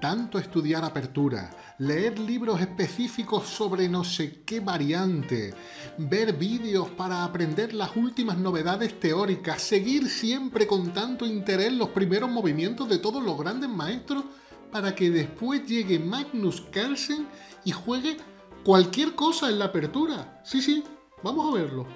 tanto estudiar apertura, leer libros específicos sobre no sé qué variante, ver vídeos para aprender las últimas novedades teóricas, seguir siempre con tanto interés los primeros movimientos de todos los grandes maestros, para que después llegue Magnus Carlsen y juegue cualquier cosa en la apertura. Sí, sí, vamos a verlo.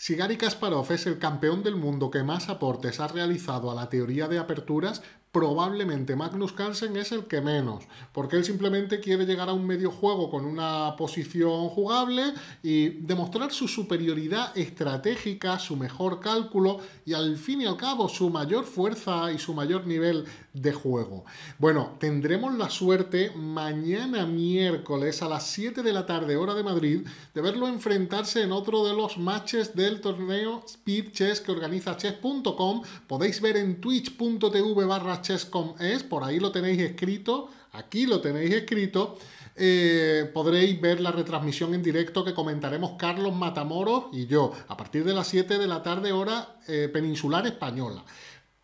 Si Gary Kasparov es el campeón del mundo que más aportes ha realizado a la teoría de aperturas, probablemente Magnus Carlsen es el que menos, porque él simplemente quiere llegar a un medio juego con una posición jugable y demostrar su superioridad estratégica, su mejor cálculo y al fin y al cabo su mayor fuerza y su mayor nivel de juego. Bueno, tendremos la suerte mañana miércoles a las 7 de la tarde hora de Madrid de verlo enfrentarse en otro de los matches del torneo Speed Chess que organiza chess.com. Podéis ver en twitch.tv barra chess.com es, por ahí lo tenéis escrito, aquí lo tenéis escrito. Eh, podréis ver la retransmisión en directo que comentaremos Carlos Matamoros y yo a partir de las 7 de la tarde hora eh, peninsular española.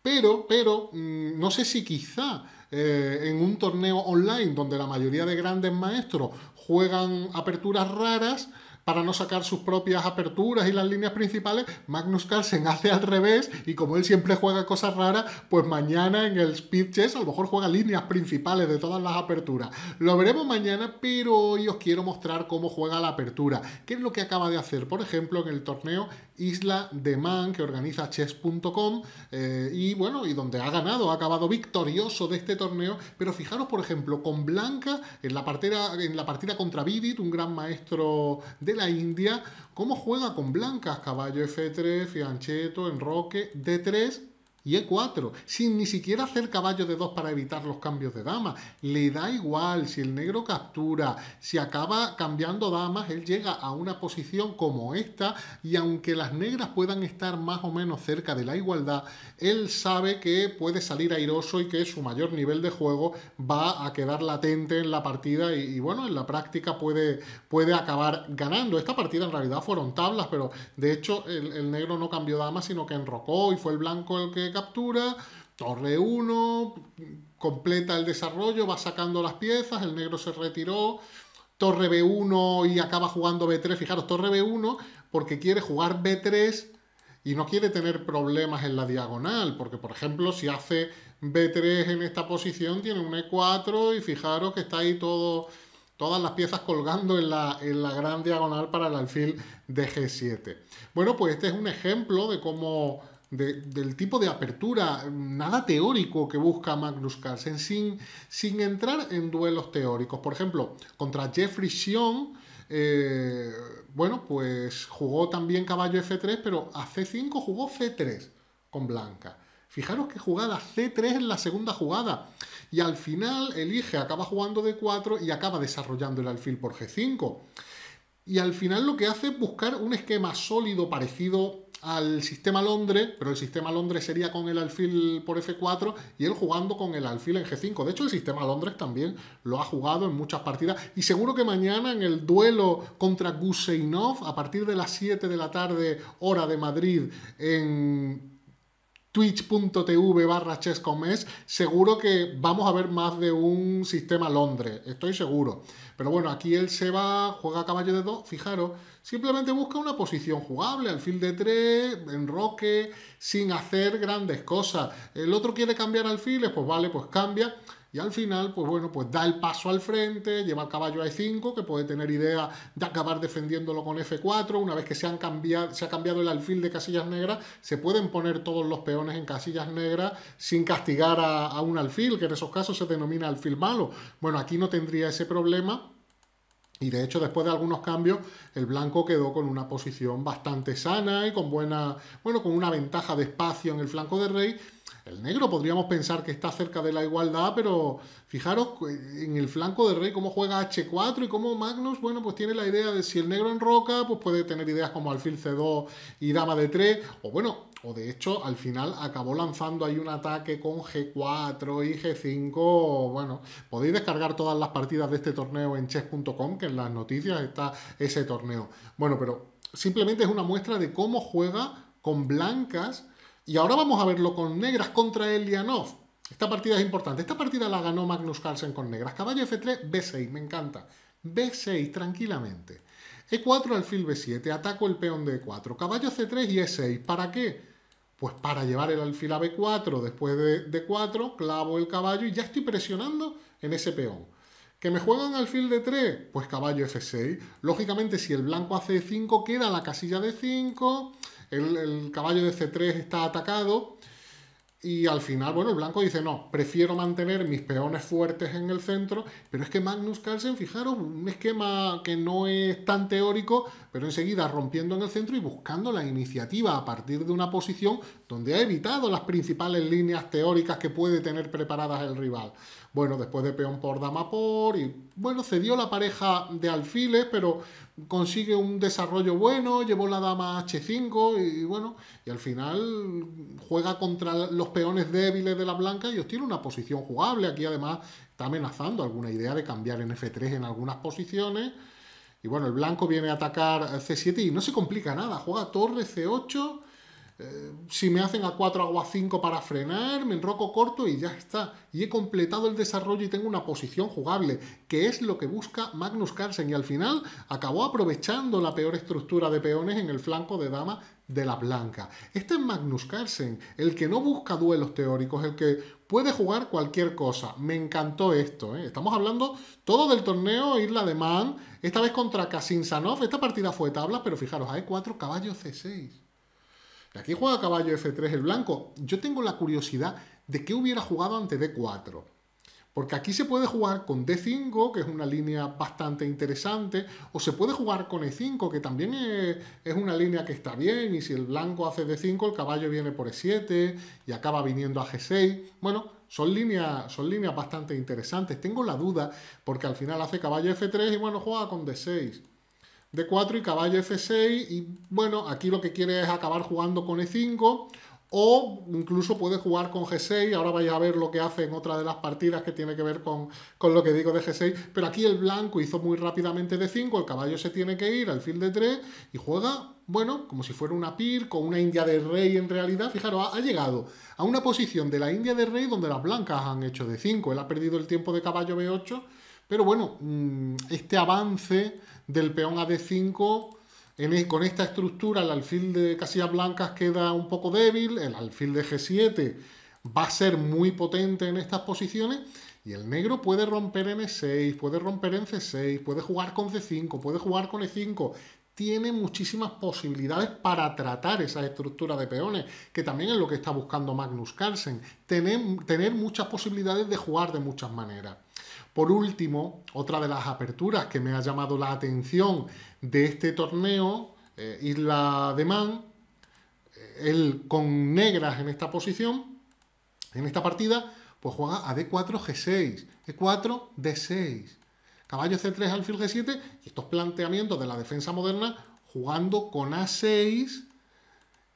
Pero, pero, mm, no sé si quizá eh, en un torneo online donde la mayoría de grandes maestros juegan aperturas raras, para no sacar sus propias aperturas y las líneas principales, Magnus Carlsen hace al revés y como él siempre juega cosas raras, pues mañana en el speed chess a lo mejor juega líneas principales de todas las aperturas. Lo veremos mañana, pero hoy os quiero mostrar cómo juega la apertura, qué es lo que acaba de hacer, por ejemplo, en el torneo Isla de Man que organiza chess.com eh, y bueno, y donde ha ganado, ha acabado victorioso de este torneo, pero fijaros, por ejemplo, con Blanca en la partida, en la partida contra Vidit, un gran maestro de la India, cómo juega con blancas, caballo F3, fianchetto, enroque, D3 y E4, sin ni siquiera hacer caballo de 2 para evitar los cambios de dama. Le da igual si el negro captura, si acaba cambiando damas, él llega a una posición como esta y aunque las negras puedan estar más o menos cerca de la igualdad, él sabe que puede salir airoso y que su mayor nivel de juego va a quedar latente en la partida y, bueno, en la práctica puede, puede acabar ganando. Esta partida en realidad fueron tablas, pero de hecho el, el negro no cambió dama, sino que enrocó y fue el blanco el que captura, torre 1, completa el desarrollo, va sacando las piezas, el negro se retiró, torre B1 y acaba jugando B3. Fijaros, torre B1 porque quiere jugar B3 y no quiere tener problemas en la diagonal, porque por ejemplo si hace B3 en esta posición tiene un E4 y fijaros que está ahí todo, todas las piezas colgando en la, en la gran diagonal para el alfil de G7. Bueno, pues este es un ejemplo de cómo del tipo de apertura, nada teórico que busca Magnus Carlsen, sin, sin entrar en duelos teóricos. Por ejemplo, contra Jeffrey Sion, eh, bueno, pues jugó también caballo F3, pero a C5 jugó C3 con blanca. Fijaros qué jugada, C3 en la segunda jugada. Y al final elige, acaba jugando D4 y acaba desarrollando el alfil por G5. Y al final lo que hace es buscar un esquema sólido parecido al sistema Londres, pero el sistema Londres sería con el alfil por F4 y él jugando con el alfil en G5. De hecho, el sistema Londres también lo ha jugado en muchas partidas y seguro que mañana en el duelo contra Guseinov, a partir de las 7 de la tarde, hora de Madrid, en twitch.tv barra chescomes, seguro que vamos a ver más de un sistema Londres, estoy seguro. Pero bueno, aquí él se va, juega a caballo de dos, fijaros, simplemente busca una posición jugable, alfil de en enroque, sin hacer grandes cosas. El otro quiere cambiar alfiles, pues vale, pues cambia. Y al final, pues bueno, pues da el paso al frente, lleva el caballo a E5, que puede tener idea de acabar defendiéndolo con F4. Una vez que se, han cambiado, se ha cambiado el alfil de casillas negras, se pueden poner todos los peones en casillas negras sin castigar a, un alfil, que en esos casos se denomina alfil malo. Bueno, aquí no tendría ese problema. Y de hecho, después de algunos cambios, el blanco quedó con una posición bastante sana y con buena, bueno, con una ventaja de espacio en el flanco de rey el negro podríamos pensar que está cerca de la igualdad, pero fijaros en el flanco de Rey cómo juega H4 y cómo Magnus, bueno, pues tiene la idea de si el negro roca, pues puede tener ideas como alfil C2 y dama D3, o bueno, o de hecho al final acabó lanzando ahí un ataque con G4 y G5, bueno, podéis descargar todas las partidas de este torneo en chess.com, que en las noticias está ese torneo. Bueno, pero simplemente es una muestra de cómo juega con blancas y ahora vamos a verlo con negras contra Elianov. Esta partida es importante. Esta partida la ganó Magnus Carlsen con negras. Caballo F3, B6, me encanta. B6, tranquilamente. E4, alfil B7, ataco el peón de E4. Caballo C3 y E6. ¿Para qué? Pues para llevar el alfil a B4, después de D4, clavo el caballo y ya estoy presionando en ese peón. ¿Que me juegan alfil d 3? Pues caballo F6. Lógicamente, si el blanco hace 5, queda la casilla de 5 el, caballo de C3 está atacado y al final, bueno, el blanco dice, no, prefiero mantener mis peones fuertes en el centro, pero es que Magnus Carlsen, fijaros, un esquema que no es tan teórico, pero enseguida rompiendo en el centro y buscando la iniciativa a partir de una posición donde ha evitado las principales líneas teóricas que puede tener preparadas el rival. Bueno, después de peón por dama por, y bueno, cedió la pareja de alfiles, pero consigue un desarrollo bueno, llevó la dama H5 y, bueno, y al final juega contra los peones débiles de la blanca y obtiene una posición jugable. Aquí además está amenazando alguna idea de cambiar en F3 en algunas posiciones. Y bueno, el blanco viene a atacar C7 y no se complica nada, juega torre C8 eh, si me hacen a 4 o a 5 para frenar, me enroco corto y ya está. Y he completado el desarrollo y tengo una posición jugable, que es lo que busca Magnus Carlsen. Y al final acabó aprovechando la peor estructura de peones en el flanco de dama de la blanca. Este es Magnus Carlsen, el que no busca duelos teóricos, el que puede jugar cualquier cosa. Me encantó esto. ¿eh? Estamos hablando todo del torneo Isla de Man, esta vez contra Kasinsanov. Esta partida fue tabla, pero fijaros, hay 4 caballos C6 Aquí juega caballo F3 el blanco. Yo tengo la curiosidad de qué hubiera jugado ante D4. Porque aquí se puede jugar con D5, que es una línea bastante interesante, o se puede jugar con E5, que también es una línea que está bien, y si el blanco hace D5, el caballo viene por E7 y acaba viniendo a G6. Bueno, son líneas, son líneas bastante interesantes. Tengo la duda, porque al final hace caballo F3 y bueno, juega con D6. D4 y caballo F6. Y bueno, aquí lo que quiere es acabar jugando con E5 o incluso puede jugar con G6, ahora vais a ver lo que hace en otra de las partidas que tiene que ver con, con lo que digo de G6, pero aquí el blanco hizo muy rápidamente d 5, el caballo se tiene que ir al fil de 3 y juega, bueno, como si fuera una pir, con una india de rey en realidad, fijaros, ha, llegado a una posición de la india de rey donde las blancas han hecho de 5, él ha perdido el tiempo de caballo B8, pero bueno, mm, este avance del peón a d5. con esta estructura el alfil de casillas blancas queda un poco débil, el alfil de g7 va a ser muy potente en estas posiciones y el negro puede romper en e6, puede romper en c6, puede jugar con c5, puede jugar con e5. Tiene muchísimas posibilidades para tratar esa estructura de peones, que también es lo que está buscando Magnus Carlsen. tener muchas posibilidades de jugar de muchas maneras. Por último, otra de las aperturas que me ha llamado la atención de este torneo, eh, Isla de Man, eh, él con negras en esta posición, en esta partida, pues juega a D4, G6, E4, D6. Caballo C3, alfil G7 y estos planteamientos de la defensa moderna jugando con A6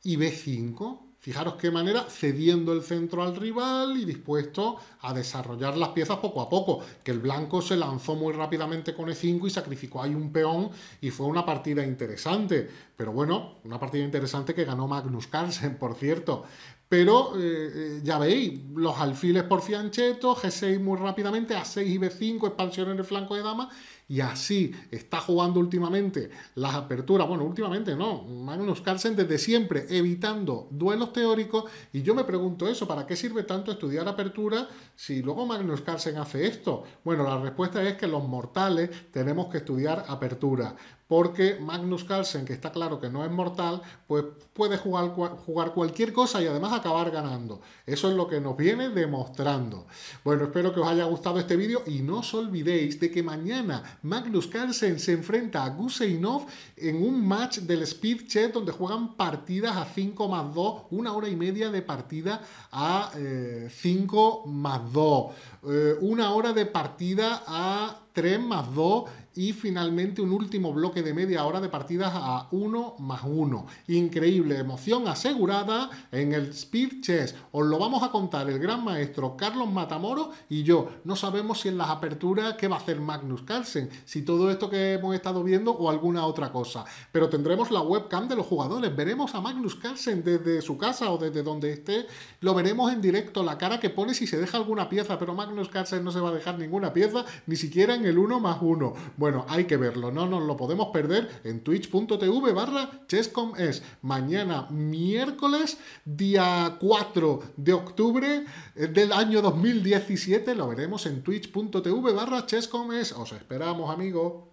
y B5. Fijaros qué manera, cediendo el centro al rival y dispuesto a desarrollar las piezas poco a poco, que el blanco se lanzó muy rápidamente con E5 y sacrificó ahí un peón y fue una partida interesante, pero bueno, una partida interesante que ganó Magnus Carlsen, por cierto, pero eh, eh, ya veis, los alfiles por fianchetto, G6 muy rápidamente, A6 y B5, expansión en el flanco de dama, y así está jugando últimamente las aperturas, bueno, últimamente no, Magnus Carlsen desde siempre evitando duelos teóricos, y yo me pregunto eso, ¿para qué sirve tanto estudiar apertura si luego Magnus Carlsen hace esto? Bueno, la respuesta es que los mortales tenemos que estudiar apertura porque Magnus Carlsen, que está claro que no es mortal, pues puede jugar, jugar cualquier cosa y además acabar ganando. Eso es lo que nos viene demostrando. Bueno, espero que os haya gustado este vídeo y no os olvidéis de que mañana Magnus Carlsen se enfrenta a Guseinov en un match del Speed Chat donde juegan partidas a 5 más 2, una hora y media de partida a 5 eh, más 2, eh, una hora de partida a 3 más 2 y finalmente un último bloque de media hora de partidas a 1 más 1. Increíble emoción asegurada en el Speed Chess. Os lo vamos a contar el gran maestro Carlos Matamoro y yo. No sabemos si en las aperturas qué va a hacer Magnus Carlsen, si todo esto que hemos estado viendo o alguna otra cosa. Pero tendremos la webcam de los jugadores. Veremos a Magnus Carlsen desde su casa o desde donde esté. Lo veremos en directo, la cara que pone si se deja alguna pieza, pero Magnus Carlsen no se va a dejar ninguna pieza, ni siquiera el 1 más 1. Bueno, hay que verlo, no nos lo podemos perder en twitch.tv barra chesscomes. Mañana, miércoles, día 4 de octubre eh, del año 2017, lo veremos en twitch.tv barra chesscomes. Os esperamos, amigo.